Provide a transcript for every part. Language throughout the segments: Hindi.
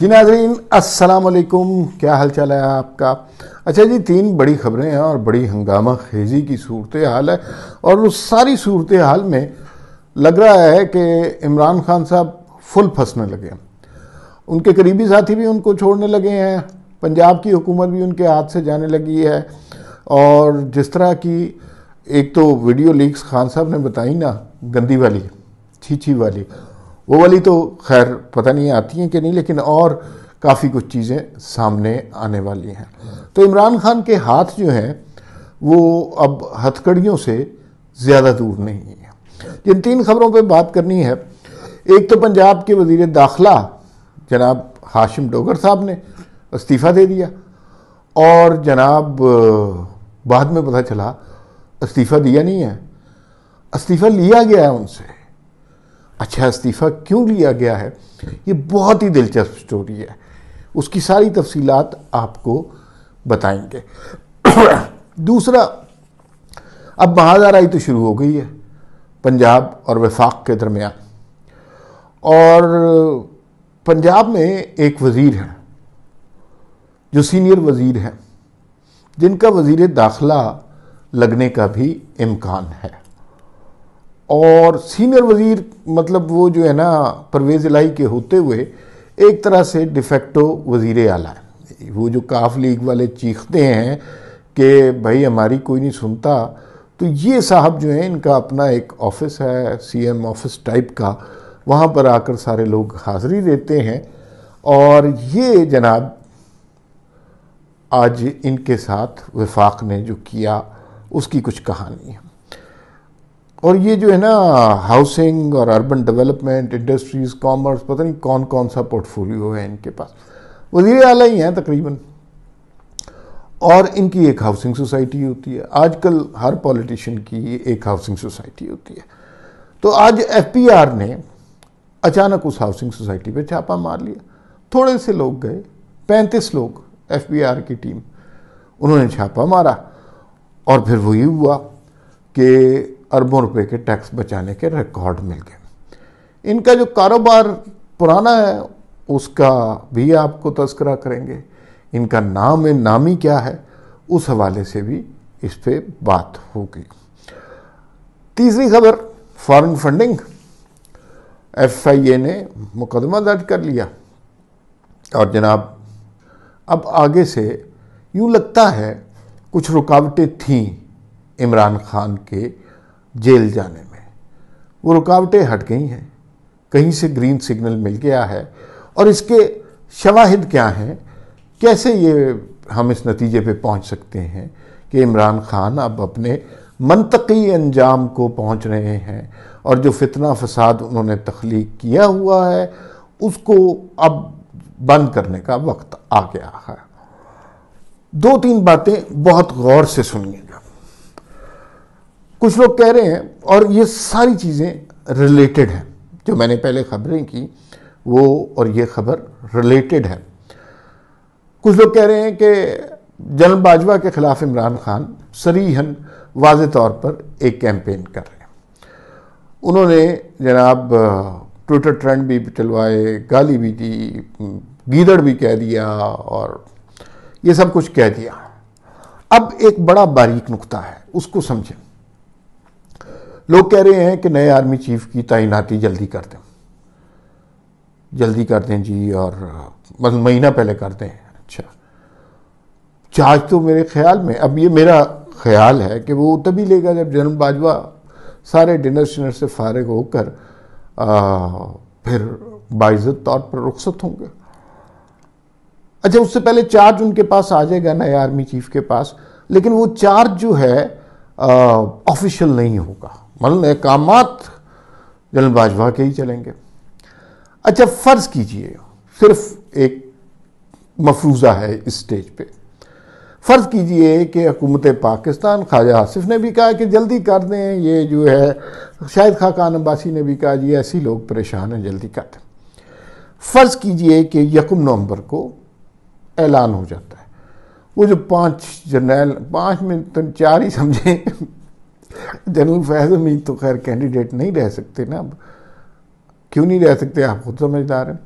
जी नाजरीन असलकुम क्या हाल चाल है आपका अच्छा जी तीन बड़ी खबरें हैं और बड़ी हंगामा खेजी की सूरत हाल है और उस सारी सूरत हाल में लग रहा है कि इमरान खान साहब फुल फंसने लगे हैं उनके करीबी साथी भी उनको छोड़ने लगे हैं पंजाब की हुकूमत भी उनके हाथ से जाने लगी है और जिस तरह की एक तो वीडियो लीक्स खान साहब ने बताई ना गंदी वाली छीछी वाली वो वाली तो खैर पता नहीं आती हैं कि नहीं लेकिन और काफ़ी कुछ चीज़ें सामने आने वाली हैं तो इमरान खान के हाथ जो हैं वो अब हथकड़ियों से ज़्यादा दूर नहीं है जिन तीन खबरों पर बात करनी है एक तो पंजाब के वजीर दाखिला जनाब हाशिम डोगर साहब ने इस्तीफ़ा दे दिया और जनाब बाद में पता चला इस्तीफ़ा दिया नहीं है इस्तीफ़ा लिया गया है उनसे अच्छा इस्तीफ़ा क्यों लिया गया है ये बहुत ही दिलचस्प स्टोरी है उसकी सारी तफसीलात आपको बताएंगे दूसरा अब महाजाराई तो शुरू हो गई है पंजाब और वफाक के दरमियान और पंजाब में एक वज़ीर है जो सीनियर वज़ीर हैं जिनका वज़ी दाखिला लगने का भी इम्कान है और सीनियर वजीर मतलब वो जो है ना परवेज़ इलाही के होते हुए एक तरह से डिफेक्टो वजीर आला है वो जो काफ लीग वाले चीखते हैं कि भाई हमारी कोई नहीं सुनता तो ये साहब जो है इनका अपना एक ऑफिस है सीएम ऑफिस टाइप का वहाँ पर आकर सारे लोग हाज़री देते हैं और ये जनाब आज इनके साथ विफाक ने जो किया उसकी कुछ कहानी है और ये जो है ना हाउसिंग और अर्बन डेवलपमेंट इंडस्ट्रीज़ कॉमर्स पता नहीं कौन कौन सा पोर्टफोलियो है इनके पास वजीर आला ही हैं तकरीबन और इनकी एक हाउसिंग सोसाइटी होती है आजकल हर पॉलिटिशियन की एक हाउसिंग सोसाइटी होती है तो आज आर ने अचानक उस हाउसिंग सोसाइटी पर छापा मार लिया थोड़े से लोग गए पैंतीस लोग आर की टीम उन्होंने छापा मारा और फिर वही हुआ कि अरबों रुपए के टैक्स बचाने के रिकॉर्ड मिल गए इनका जो कारोबार पुराना है उसका भी आपको तस्करा करेंगे इनका नाम नामी क्या है उस हवाले से भी इस पर बात होगी तीसरी खबर foreign funding F I A ने मुकदमा दर्ज कर लिया और जनाब अब आगे से यूँ लगता है कुछ रुकावटें थीं इमरान खान के जेल जाने में वो रुकावटें हट गई हैं कहीं से ग्रीन सिग्नल मिल गया है और इसके शवाहिद क्या हैं कैसे ये हम इस नतीजे पे पहुंच सकते हैं कि इमरान खान अब अपने मनतकी अंजाम को पहुंच रहे हैं और जो फितना फसाद उन्होंने तख्लीक किया हुआ है उसको अब बंद करने का वक्त आ गया है दो तीन बातें बहुत गौर से सुनिए कुछ लोग कह रहे हैं और ये सारी चीज़ें रिलेटेड हैं जो मैंने पहले खबरें की वो और ये खबर रिलेटेड है कुछ लोग कह रहे हैं कि जनरल बाजवा के ख़िलाफ़ इमरान खान सरीहन वाज तौर पर एक कैंपेन कर रहे हैं उन्होंने जनाब ट्विटर ट्रेंड भी चलवाए गाली भी दी गीदड़ भी कह दिया और ये सब कुछ कह दिया अब एक बड़ा बारीक नुकता है उसको समझें लोग कह रहे हैं कि नए आर्मी चीफ की तैनाती जल्दी कर दें जल्दी कर दें जी और मतलब महीना पहले कर दें अच्छा चार्ज अच्छा, तो मेरे ख्याल में अब ये मेरा ख्याल है कि वो तभी लेगा जब जनरल बाजवा सारे डिनर शिनर से फारग होकर फिर बाइज़त तौर पर रुख्सत होंगे अच्छा उससे पहले चार्ज उनके पास आ जाएगा नए आर्मी चीफ के पास लेकिन वो चार्ज जो है ऑफिशियल नहीं होगा मल एकामात जनरल भाग के ही चलेंगे अच्छा फ़र्ज़ कीजिए सिर्फ एक मफरूज़ा है इस स्टेज पे फ़र्ज़ कीजिए कि हुकूमत पाकिस्तान ख्वाजा आसिफ ने भी कहा कि जल्दी कर दें ये जो है शायद खाकान अब्बासी ने भी कहा जी ऐसी लोग परेशान हैं जल्दी कर दें फ़र्ज़ कीजिए कि यकम नवंबर को ऐलान हो जाता है वो जो पाँच जर्नैल पाँच में तो चार ही समझें जनरल फैज अमीन तो खैर कैंडिडेट नहीं रह सकते ना अब क्यों नहीं रह सकते आप खुद समझदार हैं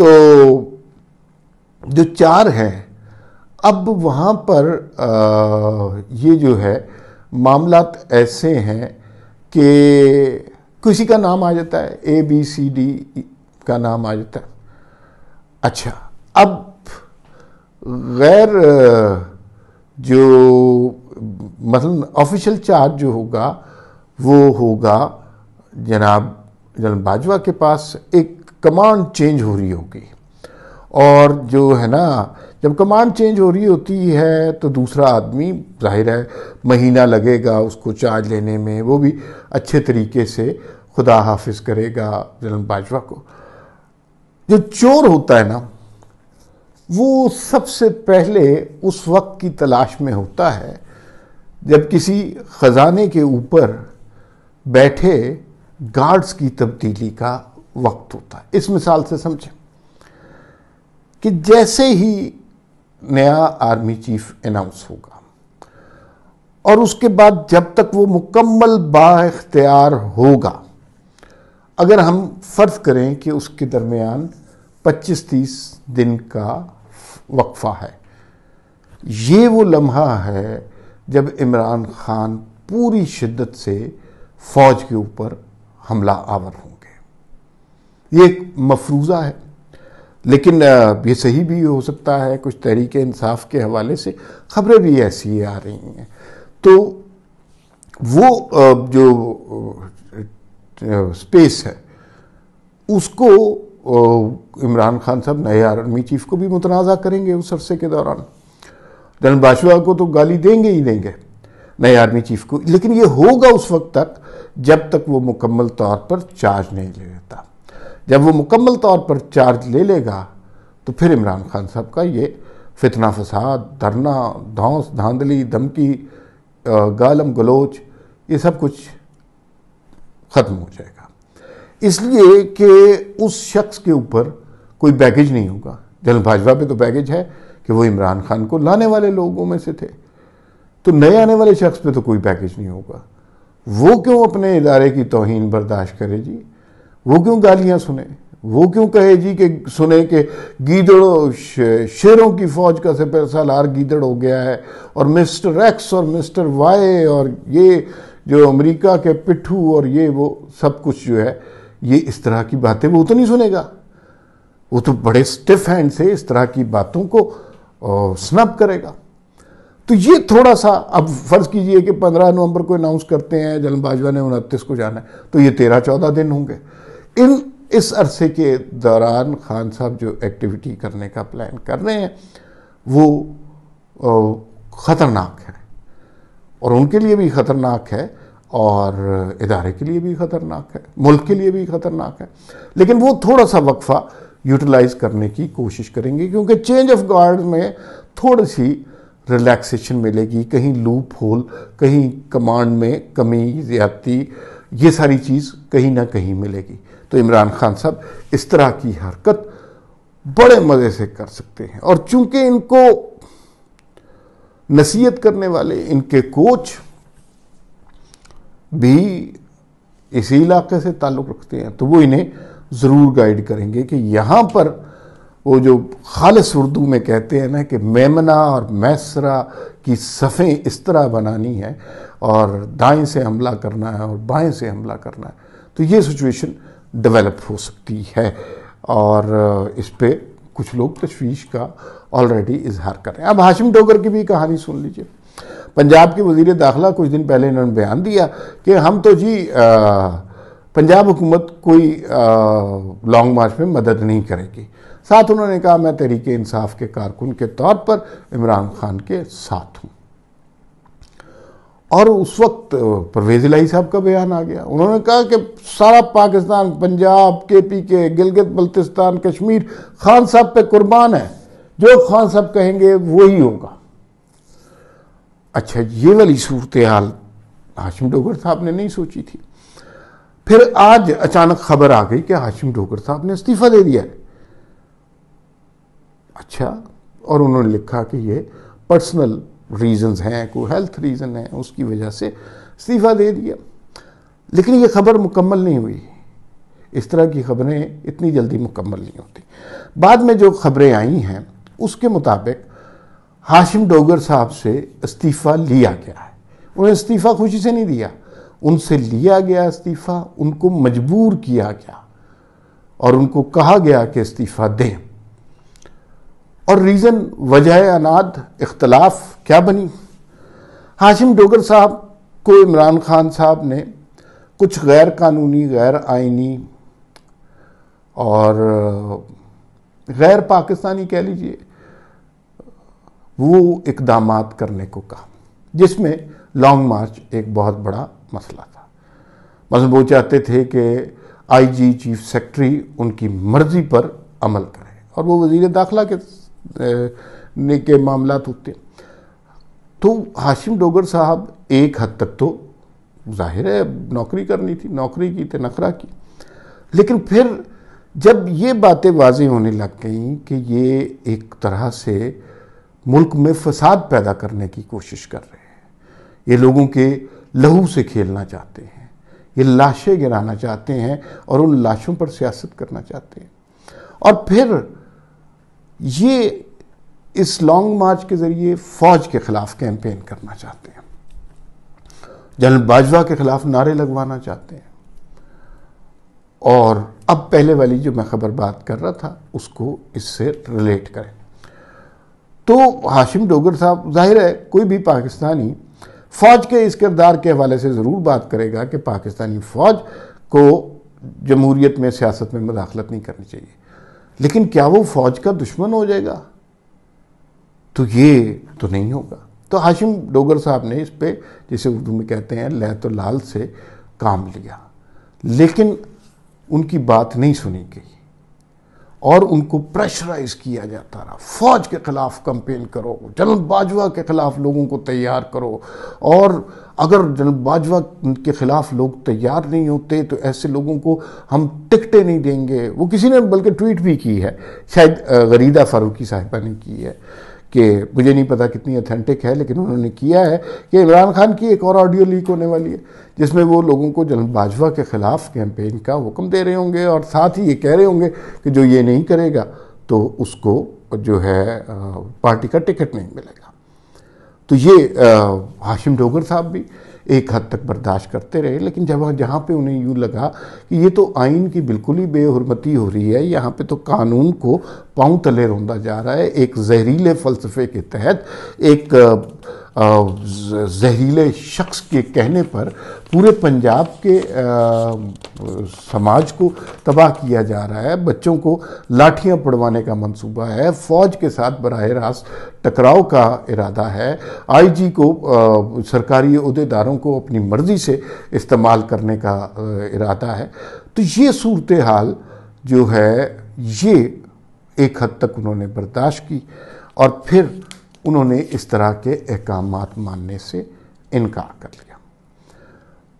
तो जो चार हैं अब वहाँ पर आ, ये जो है मामला ऐसे हैं कि किसी का नाम आ जाता है ए बी सी डी का नाम आ जाता है अच्छा अब गैर जो मतलब ऑफिशियल चार्ज जो होगा वो होगा जनाब जनरल बाजवा के पास एक कमांड चेंज हो रही होगी और जो है ना जब कमांड चेंज हो रही होती है तो दूसरा आदमी जाहिर है महीना लगेगा उसको चार्ज लेने में वो भी अच्छे तरीके से खुदा हाफिज करेगा जनरल बाजवा को जो चोर होता है ना वो सबसे पहले उस वक्त की तलाश में होता है जब किसी ख़जाने के ऊपर बैठे गार्ड्स की तब्दीली का वक्त होता है इस मिसाल से समझें कि जैसे ही नया आर्मी चीफ अनाउंस होगा और उसके बाद जब तक वो मुकम्मल बाख्तियार होगा अगर हम फ़र्ज करें कि उसके दरमियान 25-30 दिन का वक्फा है ये वो लम्हा है जब इमरान खान पूरी शिद्दत से फौज के ऊपर हमला आवर होंगे ये एक मफरूज़ा है लेकिन ये सही भी हो सकता है कुछ तहरीक इंसाफ के हवाले से खबरें भी ऐसी आ रही हैं तो वो जो स्पेस है उसको इमरान खान साहब नए आर्मी चीफ को भी मुतनाज़ा करेंगे उस अरसे के दौरान जनरल बाजवा को तो गाली देंगे ही देंगे नए आर्मी चीफ को लेकिन ये होगा उस वक्त तक जब तक वो मुकम्मल तौर पर चार्ज नहीं ले लेता जब वो मुकम्मल तौर पर चार्ज ले लेगा तो फिर इमरान खान साहब का ये फितना फसाद धरना धौस धांधली धमकी गालम गलोच ये सब कुछ ख़त्म हो जाएगा इसलिए कि उस शख्स के ऊपर कोई बैगेज नहीं होगा जनरल भाजपा पे तो बैगेज है कि वो इमरान खान को लाने वाले लोगों में से थे तो नए आने वाले शख्स पे तो कोई पैकेज नहीं होगा वो क्यों अपने इदारे की तोहन बर्दाश्त करे जी वो क्यों गालियाँ सुने वो क्यों कहे जी कि सुने कि गीदड़ों शेरों की फौज का से लार गीदड़ हो गया है और मिस्टर एक्स और मिस्टर वाई और ये जो अमेरिका के पिट्ठू और ये वो सब कुछ जो है ये इस तरह की बातें वो तो नहीं सुनेगा वो तो बड़े स्टिफ हैंड से इस तरह की बातों को और स्नप करेगा तो ये थोड़ा सा अब फर्ज कीजिए कि 15 नवंबर को अनाउंस करते हैं बाजवा ने उनतीस को जाना है तो ये तेरह चौदह दिन होंगे इन इस अरसे के दौरान खान साहब जो एक्टिविटी करने का प्लान कर रहे हैं वो ख़तरनाक है और उनके लिए भी ख़तरनाक है और इदारे के लिए भी ख़तरनाक है मुल्क के लिए भी ख़तरनाक है लेकिन वो थोड़ा सा वक्फा यूटिलाइज करने की कोशिश करेंगे क्योंकि चेंज ऑफ गार्ड में थोड़ी सी रिलैक्सेशन मिलेगी कहीं लूप होल कहीं कमांड में कमी ज्यादती ये सारी चीज़ कहीं ना कहीं मिलेगी तो इमरान खान साहब इस तरह की हरकत बड़े मज़े से कर सकते हैं और चूंकि इनको नसीहत करने वाले इनके कोच भी इसी इलाके से ताल्लुक़ रखते हैं तो वो इन्हें ज़रूर गाइड करेंगे कि यहाँ पर वो जो खालस उर्दू में कहते हैं ना कि मेमना और मैसरा की सफ़ें इस तरह बनानी है और दाएं से हमला करना है और बाएं से हमला करना है तो ये सिचुएशन डेवलप हो सकती है और इस पर कुछ लोग तशवीश का ऑलरेडी इजहार कर रहे हैं अब हाशिम डोगर की भी कहानी सुन लीजिए पंजाब के वजीर दाखिला कुछ दिन पहले इन्होंने बयान दिया कि हम तो जी आ, पंजाब हुकूमत कोई लॉन्ग मार्च में मदद नहीं करेगी साथ उन्होंने कहा मैं तहरीक इंसाफ के कारकुन के तौर पर इमरान खान के साथ हूँ और उस वक्त परवेज लाई साहब का बयान आ गया उन्होंने कहा कि सारा पाकिस्तान पंजाब के पी के गिलगित बल्तिस्तान कश्मीर खान साहब पे कुर्बान है जो खान साहब कहेंगे वही होगा अच्छा ये वाली सूरत हाल हाशिम डोगर साहब ने नहीं सोची थी फिर आज अचानक खबर आ गई कि हाशिम ढोकर साहब ने इस्तीफा दे दिया है अच्छा और उन्होंने लिखा कि ये पर्सनल रीजंस हैं कोई हेल्थ रीज़न है उसकी वजह से इस्तीफ़ा दे दिया लेकिन ये खबर मुकम्मल नहीं हुई इस तरह की खबरें इतनी जल्दी मुकम्मल नहीं होती बाद में जो खबरें आई हैं उसके मुताबिक हाशिम डोगर साहब से इस्तीफ़ा लिया गया है उन्हें इस्तीफ़ा खुशी से नहीं दिया उनसे लिया गया इस्तीफ़ा उनको मजबूर किया गया और उनको कहा गया कि इस्तीफ़ा दें और रीज़न वजह अनाद इख्तलाफ क्या बनी हाशिम डोगर साहब को इमरान खान साहब ने कुछ गैर कानूनी गैर आइनी और गैर पाकिस्तानी कह लीजिए वो इकदाम करने को कहा जिसमें लॉन्ग मार्च एक बहुत बड़ा मसला था मसलन वो चाहते थे कि आईजी चीफ सेक्रेटरी उनकी मर्जी पर अमल करें और वो वजीर दाखिला के ने के मामला होते तो हाशिम डोगर साहब एक हद तक तो जाहिर है नौकरी करनी थी नौकरी की थे नखरा की लेकिन फिर जब ये बातें वाज होने लग गई कि ये एक तरह से मुल्क में फसाद पैदा करने की कोशिश कर रहे हैं ये लोगों के लहू से खेलना चाहते हैं ये लाशें गिराना चाहते हैं और उन लाशों पर सियासत करना चाहते हैं और फिर ये इस लॉन्ग मार्च के ज़रिए फ़ौज के ख़िलाफ़ कैंपेन करना चाहते हैं जनरल बाजवा के ख़िलाफ़ नारे लगवाना चाहते हैं और अब पहले वाली जो मैं ख़बर बात कर रहा था उसको इससे रिलेट करें तो हाशिम डोगर साहब जाहिर है कोई भी पाकिस्तानी फ़ौज के इस किरदार के हवाले से ज़रूर बात करेगा कि पाकिस्तानी फ़ौज को जमहूरीत में सियासत में मुदाखलत नहीं करनी चाहिए लेकिन क्या वो फ़ौज का दुश्मन हो जाएगा तो ये तो नहीं होगा तो हाशिम डोगर साहब ने इस पर जिसे उर्दू में कहते हैं लह तो लाल से काम लिया लेकिन उनकी बात नहीं सुनी गई और उनको प्रेशराइज किया जाता रहा फौज के खिलाफ कंपेन करो जनरल बाजवा के खिलाफ लोगों को तैयार करो और अगर जनरल बाजवा के खिलाफ लोग तैयार नहीं होते तो ऐसे लोगों को हम टिकटें नहीं देंगे वो किसी ने बल्कि ट्वीट भी की है शायद गरीदा फारूकी साहिबा ने की है कि मुझे नहीं पता कितनी अथेंटिक है लेकिन उन्होंने किया है कि इमरान खान की एक और ऑडियो लीक होने वाली है जिसमें वो लोगों को जन बाजवा के ख़िलाफ़ कैंपेन का हुक्म दे रहे होंगे और साथ ही ये कह रहे होंगे कि जो ये नहीं करेगा तो उसको जो है पार्टी का टिकट नहीं मिलेगा तो ये हाशिम डोगर साहब भी एक हद तक बर्दाश्त करते रहे लेकिन जब जहाँ पे उन्हें यूँ लगा कि ये तो आइन की बिल्कुल ही बेहरमती हो रही है यहाँ पे तो कानून को पाँव तले रोंदा जा रहा है एक जहरीले फलसफे के तहत एक जहरीले शख्स के कहने पर पूरे पंजाब के आ, समाज को तबाह किया जा रहा है बच्चों को लाठियां पड़वाने का मंसूबा है फ़ौज के साथ बरह रास्त टकराव का इरादा है आईजी को आ, सरकारी अहदेदारों को अपनी मर्ज़ी से इस्तेमाल करने का आ, इरादा है तो ये सूरत हाल जो है ये एक हद तक उन्होंने बर्दाश्त की और फिर उन्होंने इस तरह के अहकाम मानने से इनकार कर लिया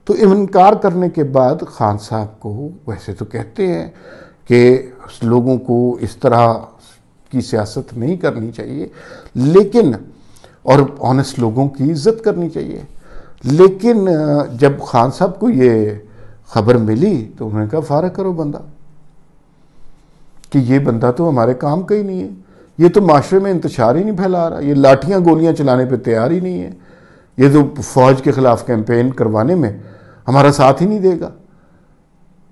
तो इनकार करने के बाद खान साहब को वैसे तो कहते हैं कि लोगों को इस तरह की सियासत नहीं करनी चाहिए लेकिन और ऑनेस्ट लोगों की इज्जत करनी चाहिए लेकिन जब खान साहब को ये खबर मिली तो उन्होंने कहा फारक करो बंदा कि ये बंदा तो हमारे काम का ही नहीं है ये तो माशरे में इंतशार ही नहीं फैला रहा ये लाठियाँ गोलियाँ चलाने पर तैयार ही नहीं है ये तो फौज के ख़िलाफ़ कैंपेन करवाने में हमारा साथ ही नहीं देगा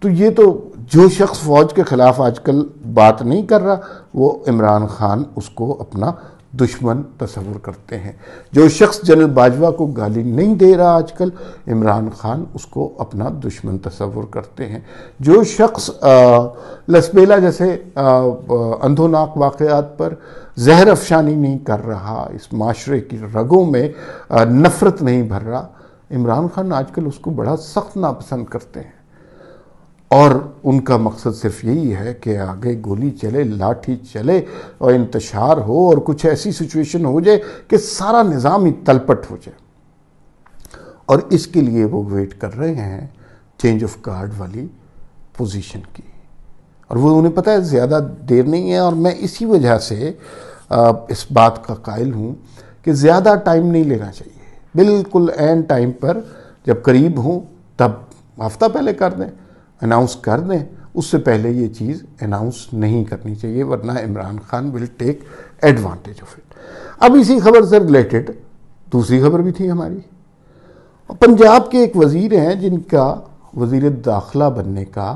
तो ये तो जो शख्स फौज के ख़िलाफ़ आजकल बात नहीं कर रहा वो इमरान खान उसको अपना दुश्मन तस्वुर करते हैं जो शख्स जनरल बाजवा को गाली नहीं दे रहा आजकल इमरान खान उसको अपना दुश्मन तस्वुर करते हैं जो शख्स लसबेला जैसे अंधोनाक वाक़ात पर जहर अफशानी नहीं कर रहा इस माशरे की रगों में नफ़रत नहीं भर रहा इमरान खान आजकल उसको बड़ा सख्त नापसंद करते हैं और उनका मकसद सिर्फ यही है कि आगे गोली चले लाठी चले और इंतशार हो और कुछ ऐसी सिचुएशन हो जाए कि सारा निज़ाम ही तलपट हो जाए और इसके लिए वो वेट कर रहे हैं चेंज ऑफ कार्ड वाली पोजीशन की और वो उन्हें पता है ज़्यादा देर नहीं है और मैं इसी वजह से इस बात का कायल हूँ कि ज़्यादा टाइम नहीं लेना चाहिए बिल्कुल एंड टाइम पर जब करीब हूँ तब हफ्ता पहले कर दें अनाउंस कर दें उससे पहले ये चीज़ अनाउंस नहीं करनी चाहिए वरना Imran Khan will take advantage of it अब इसी खबर से रिलेटेड दूसरी खबर भी थी हमारी पंजाब के एक वज़ीर हैं जिनका वज़ी दाखिला बनने का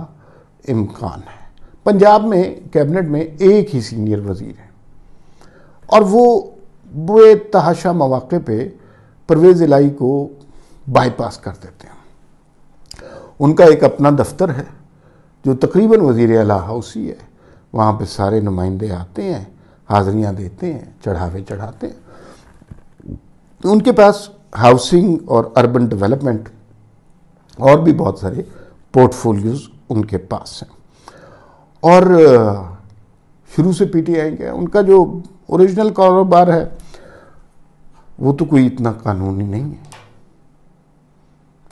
इम्कान है पंजाब में कैबिनेट में एक ही सीनियर वज़ीर है और वो बेतहाशा मौाक़े पे परवेज़ इलाई को बाईपास कर देते हैं उनका एक अपना दफ्तर है जो तकरीबन वजीर अला हाउसी है वहाँ पर सारे नुमाइंदे आते हैं हाज़रियाँ देते हैं चढ़ावे चढ़ाते हैं उनके पास हाउसिंग और अर्बन डेवलपमेंट और भी बहुत सारे पोर्टफोलियोज़ उनके पास हैं और शुरू से पीटीआई के उनका जो ओरिजिनल कारोबार है वो तो कोई इतना कानूनी नहीं है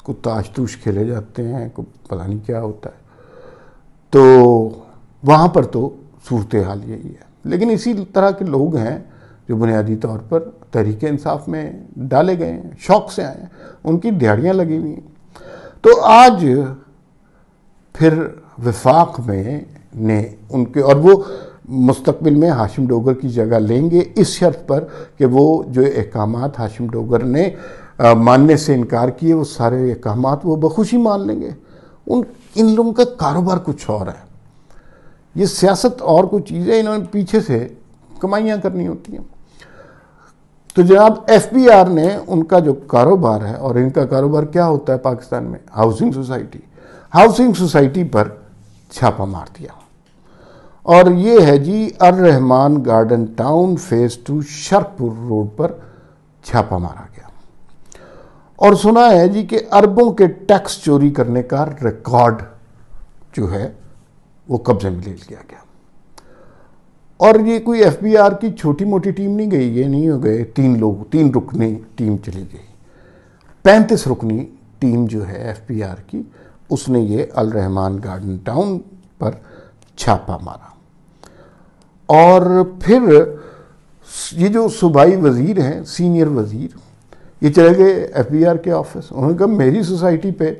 को ताश तूश तो खेले जाते हैं को पता नहीं क्या होता है तो वहाँ पर तो सूरत हाल यही है लेकिन इसी तरह के लोग हैं जो बुनियादी तौर पर तहरीक इंसाफ में डाले गए हैं शौक से आए हैं उनकी दिहाड़ियाँ लगी हुई हैं तो आज फिर विफाक में ने उनके और वो मुस्तबिल में हाशिम डोगर की जगह लेंगे इस शर्त पर कि वो जो अहकाम हाशिम डोगर ने मानने से इनकार किए वो सारे अहकाम वो बखुशी मान लेंगे उन इन लोगों का कारोबार कुछ और है ये सियासत और कुछ चीजें इन्होंने पीछे से कमाइयाँ करनी होती हैं तो जनाब एफ बी आर ने उनका जो कारोबार है और इनका कारोबार क्या होता है पाकिस्तान में हाउसिंग सोसाइटी हाउसिंग सोसाइटी पर छापा मार दिया और ये है जी Ar Rahman garden town phase two Sharpur road पर छापा मारा और सुना है जी कि अरबों के टैक्स चोरी करने का रिकॉर्ड जो है वो कब्जे में ले लिया गया और ये कोई एफबीआर की छोटी मोटी टीम नहीं गई ये नहीं हो गए तीन लोग तीन रुकनी टीम चली गई पैंतीस रुकनी टीम जो है एफबीआर की उसने ये अल रहमान गार्डन टाउन पर छापा मारा और फिर ये जो सूबाई वज़ीर हैं सीनियर वज़ीर ये चले गए एफ के ऑफिस उन्होंने कहा मेरी सोसाइटी पे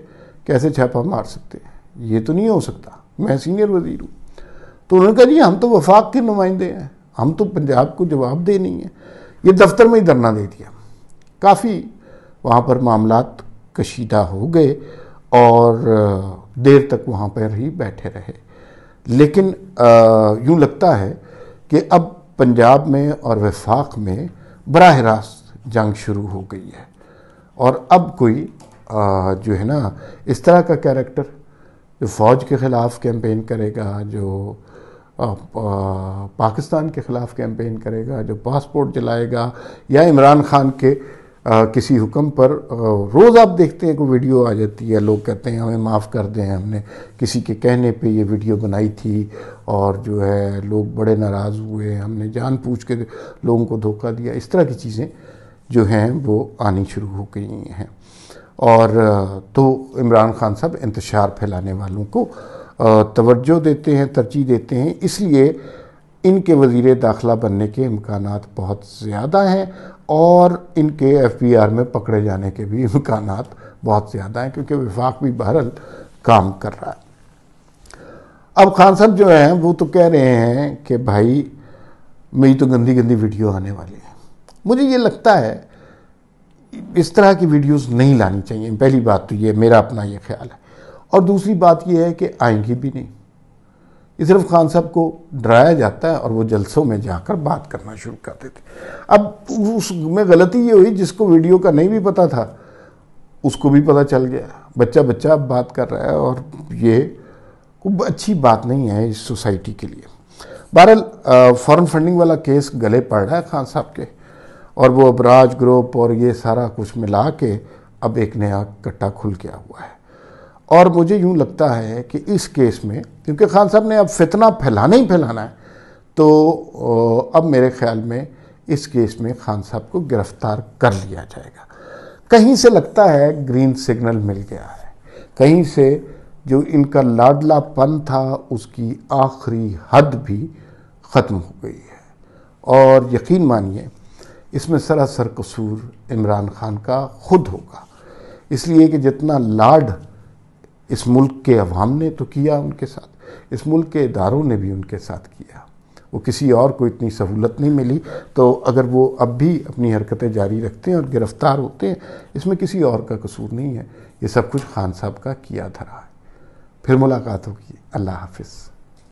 कैसे छापा मार सकते हैं ये तो नहीं हो सकता मैं सीनियर वजीर हूँ तो उन्होंने कहा जी हम तो वफाक के नुमाइंदे हैं हम तो पंजाब को जवाब दे नहीं है ये दफ्तर में ही धरना दे दिया काफ़ी वहाँ पर मामला कशीदा हो गए और देर तक वहाँ पर ही बैठे रहे लेकिन यूँ लगता है कि अब पंजाब में और वफाक में बरह रास्त जंग शुरू हो गई है और अब कोई आ, जो है ना इस तरह का कैरेक्टर जो फ़ौज के ख़िलाफ़ कैंपेन करेगा जो आ, पाकिस्तान के ख़िलाफ़ कैंपेन करेगा जो पासपोर्ट जलाएगा या इमरान ख़ान के आ, किसी हुक्म पर रोज़ आप देखते हैं कोई वीडियो आ जाती है लोग कहते हैं हमें माफ़ कर दें हमने किसी के कहने पे ये वीडियो बनाई थी और जो है लोग बड़े नाराज़ हुए हमने जान पूछ के लोगों को धोखा दिया इस तरह की चीज़ें जो हैं वो आनी शुरू हो गई हैं और तो इमरान खान साहब इंतशार फैलाने वालों को तवज्जो देते हैं तरजीह देते हैं इसलिए इनके वजीर दाखिला बनने के इम्कान बहुत ज़्यादा हैं और इनके एफ बी आर में पकड़े जाने के भी इम्कान बहुत ज़्यादा हैं क्योंकि विफाक भी बहरल काम कर रहा है अब खान साहब जो हैं वो तो कह रहे हैं कि भाई मेरी तो गंदी गंदी वीडियो आने वाली है मुझे ये लगता है इस तरह की वीडियोस नहीं लानी चाहिए पहली बात तो ये मेरा अपना ये ख्याल है और दूसरी बात ये है कि आएंगी भी नहीं इसरफ खान साहब को डराया जाता है और वो जलसों में जाकर बात करना शुरू कर देते अब उसमें गलती ये हुई जिसको वीडियो का नहीं भी पता था उसको भी पता चल गया बच्चा बच्चा अब बात कर रहा है और ये कोई अच्छी बात नहीं है इस सोसाइटी के लिए बहरहाल फ़ॉरन फंडिंग वाला केस गले पड़ रहा है खान साहब के और वो अब राज ग्रुप और ये सारा कुछ मिला के अब एक नया कट्टा खुल गया हुआ है और मुझे यूँ लगता है कि इस केस में क्योंकि खान साहब ने अब फितना फैलाना ही फैलाना है तो अब मेरे ख्याल में इस केस में खान साहब को गिरफ्तार कर लिया जाएगा कहीं से लगता है ग्रीन सिग्नल मिल गया है कहीं से जो इनका लाडलापन था उसकी आखिरी हद भी ख़त्म हो गई है और यकीन मानिए इसमें सरासर कसूर इमरान खान का खुद होगा इसलिए कि जितना लाड इस मुल्क के अवाम ने तो किया उनके साथ इस मुल्क के इदारों ने भी उनके साथ किया वो किसी और को इतनी सहूलत नहीं मिली तो अगर वो अब भी अपनी हरकतें जारी रखते हैं और गिरफ्तार होते हैं इसमें किसी और का कसूर नहीं है ये सब कुछ खान साहब का किया धरा है फिर मुलाकात होगी अल्लाह हाफिज़